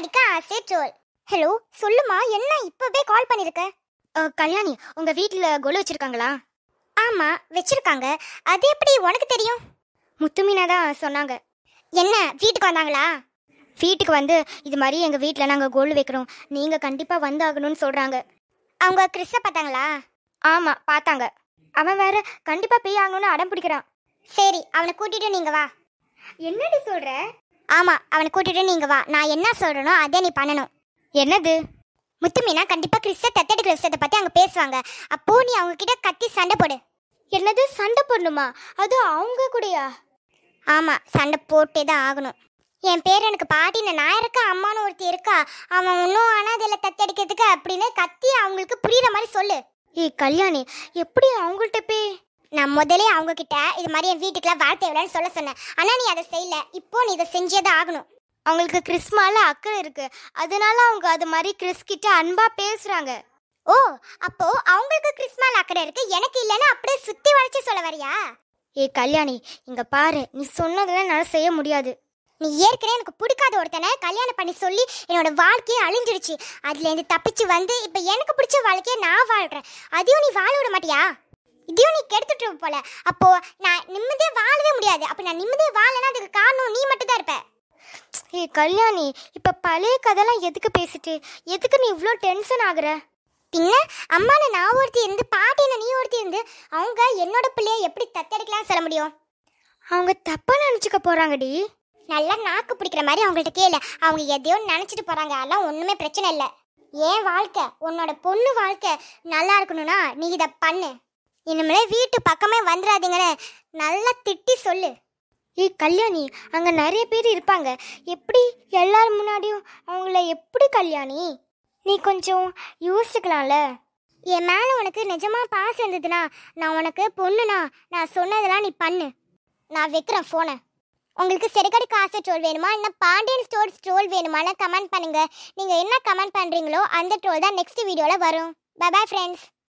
அடிக்க ஆசை troll hello சொல்லுமா என்ன இப்பவே கால் பண்ணிருக்க கல்யாணி உங்க வீட்டுல கொலு வச்சிருக்காங்களா ஆமா வச்சிருக்காங்க அது எப்படி உனக்கு தெரியும் முத்துமீனா தான் சொன்னாங்க என்ன வீட்டுக்கு வந்தாங்களா வீட்டுக்கு வந்து இது மாதிரி எங்கள் வீட்டில் நாங்கள் கோல் வைக்கிறோம் நீங்கள் கண்டிப்பாக வந்து ஆகணும்னு சொல்கிறாங்க அவங்க கிறிஸ்த பார்த்தாங்களா ஆமாம் பார்த்தாங்க அவன் வேற கண்டிப்பாக பேய் அடம் பிடிக்கிறான் சரி அவனை கூட்டிட்டு நீங்கள் வா என்னடி சொல்கிற ஆமாம் அவனை கூட்டிட்டு நீங்கள் வா நான் என்ன சொல்றனோ அதே நீ பண்ணணும் என்னது முத்துமீனா கண்டிப்பாக கிறிஸ்த தத்தடி கிறிஸ்தத்தை பற்றி அவங்க பேசுவாங்க அப்போ நீ அவங்க கிட்ட கத்தி சண்டை போடு என்னது சண்டை போடணுமா அது அவங்க கூடயா ஆமாம் சண்டை போட்டே தான் ஆகணும் என் பேர் எனக்கு பாட்டின நான் இருக்கா அம்மானு ஒருத்தி இருக்கா அவன் ஒன்றும் அனாதையில் தத்தடிக்கிறதுக்கு அப்படின்னு கத்தி அவங்களுக்கு புரியுற மாதிரி சொல்லு ஏய் கல்யாணி எப்படி அவங்கள்ட்ட போய் நான் முதலே அவங்க கிட்ட இது மாதிரி என் வீட்டுக்குலாம் வார்த்தை எவ்வளோன்னு சொல்ல சொன்னேன் ஆனால் நீ அதை செய்யல இப்போ நீ இதை செஞ்சே தான் ஆகணும் அவங்களுக்கு கிறிஸ் அக்கறை இருக்கு அதனால அவங்க அது மாதிரி கிறிஸ் கிட்ட அன்பா பேசுறாங்க ஓ அப்போ அவங்களுக்கு கிறிஸ் அக்கறை இருக்கு எனக்கு இல்லைன்னு அப்படியே சுத்தி வளைச்சு சொல்ல வரியா ஏ கல்யாணி இங்க பாரு நீ சொன்னதெல்லாம் என்னால் செய்ய முடியாது நீ ஏற்கனவே எனக்கு பிடிக்காத ஒருத்தனை கல்யாணம் பண்ணி சொல்லி என்னோட வாழ்க்கையே அழிஞ்சிருச்சு அதுலேருந்து தப்பிச்சு வந்து இப்போ எனக்கு பிடிச்ச வாழ்க்கையை நான் வாழ்கிறேன் அதையும் நீ வாழ விட மாட்டியா இதையும் நீ கெடுத்துட்டு போல அப்போ நான் நிம்மதியாக வாழவே முடியாது அப்போ நான் நிம்மதியாக வாழலைன்னா அதுக்கு காரணம் நீ மட்டும்தான் இருப்ப ஏ கல்யாணி இப்போ பழைய கதைலாம் எதுக்கு பேசிட்டு எதுக்கு நீ இவ்வளோ டென்ஷன் ஆகுற பின்ன அம்மானு நான் ஒருத்தி இருந்து பாட்டின நீ ஒருத்தி இருந்து அவங்க என்னோட பிள்ளைய எப்படி தத்தெடுக்கலாம் சொல்ல முடியும் அவங்க தப்பா நினச்சிக்க போறாங்கடி நல்லா நாக்கு பிடிக்கிற மாதிரி அவங்கள்ட்ட கேளு அவங்க எதையோ நினச்சிட்டு போறாங்க அதெல்லாம் ஒன்றுமே பிரச்சனை இல்லை ஏன் வாழ்க்கை உன்னோட பொண்ணு வாழ்க்கை நல்லா இருக்கணும்னா நீ இதை பண்ணு இனிமேலே வீட்டு பக்கமே வந்துடாதீங்கன்னு நல்லா திட்டி சொல்லு ஏய் கல்யாணி அங்கே நிறைய பேர் இருப்பாங்க எப்படி எல்லார் முன்னாடியும் அவங்கள எப்படி கல்யாணி நீ கொஞ்சம் யோசிக்கலாம்ல என் மேலே உனக்கு நிஜமாக பாஸ் இருந்ததுன்னா நான் உனக்கு பொண்ணுனா நான் சொன்னதெல்லாம் நீ பண்ணு நான் வைக்கிறேன் ஃபோனை உங்களுக்கு செருக்கடி காசு ட்ரோல் வேணுமா இல்லை பாண்டியன் ஸ்டோர்ஸ் ட்ரோல் வேணுமான்னு கமெண்ட் பண்ணுங்கள் நீங்கள் என்ன கமெண்ட் பண்ணுறீங்களோ அந்த ட்ரோல் தான் நெக்ஸ்ட் வீடியோவில் வரும் பபாய் ஃப்ரெண்ட்ஸ்